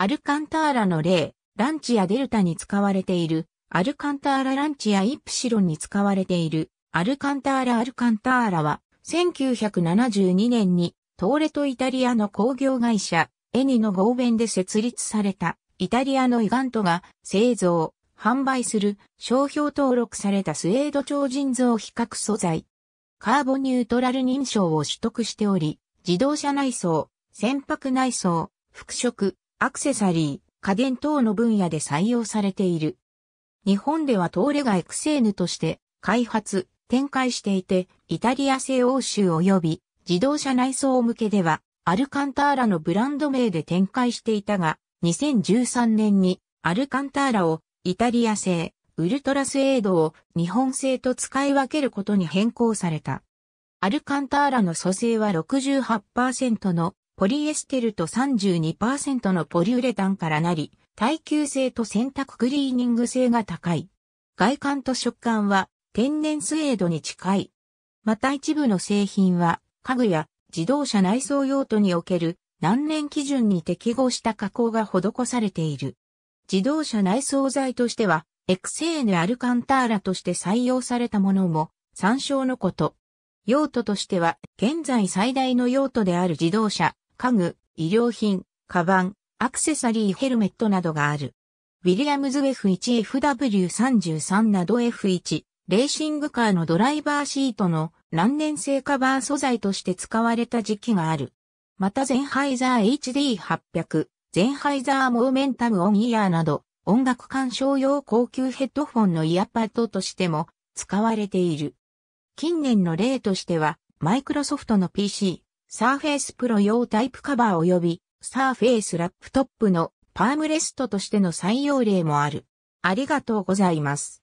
アルカンターラの例、ランチやデルタに使われている、アルカンターラランチやイプシロンに使われている、アルカンターラアルカンターラは、1972年に、トーレとイタリアの工業会社、エニの合弁で設立された、イタリアのイガントが製造、販売する商標登録されたスウェード超人造比較素材。カーボニュートラル認証を取得しており、自動車内装、船舶内装、服飾、アクセサリー、家電等の分野で採用されている。日本ではトーレがエクセーヌとして開発、展開していて、イタリア製欧州及び自動車内装向けではアルカンターラのブランド名で展開していたが、2013年にアルカンターラをイタリア製、ウルトラスエードを日本製と使い分けることに変更された。アルカンターラの組成は68%のポリエステルと32%のポリウレタンからなり、耐久性と洗濯クリーニング性が高い。外観と食感は天然スエードに近い。また一部の製品は家具や自動車内装用途における難燃基準に適合した加工が施されている。自動車内装材としては、エクセーヌ・アルカンターラとして採用されたものも参照のこと。用途としては、現在最大の用途である自動車、家具、医療品、カバン、アクセサリーヘルメットなどがある。ウィリアムズ F1FW33 など F1、レーシングカーのドライバーシートの難燃性カバー素材として使われた時期がある。またゼンハイザー HD800、ゼンハイザーモーメンタムオンイヤーなど、音楽鑑賞用高級ヘッドフォンのイヤパッドとしても使われている。近年の例としては、マイクロソフトの PC、サーフェイスプロ用タイプカバー及び、サーフェイスラップトップのパームレストとしての採用例もある。ありがとうございます。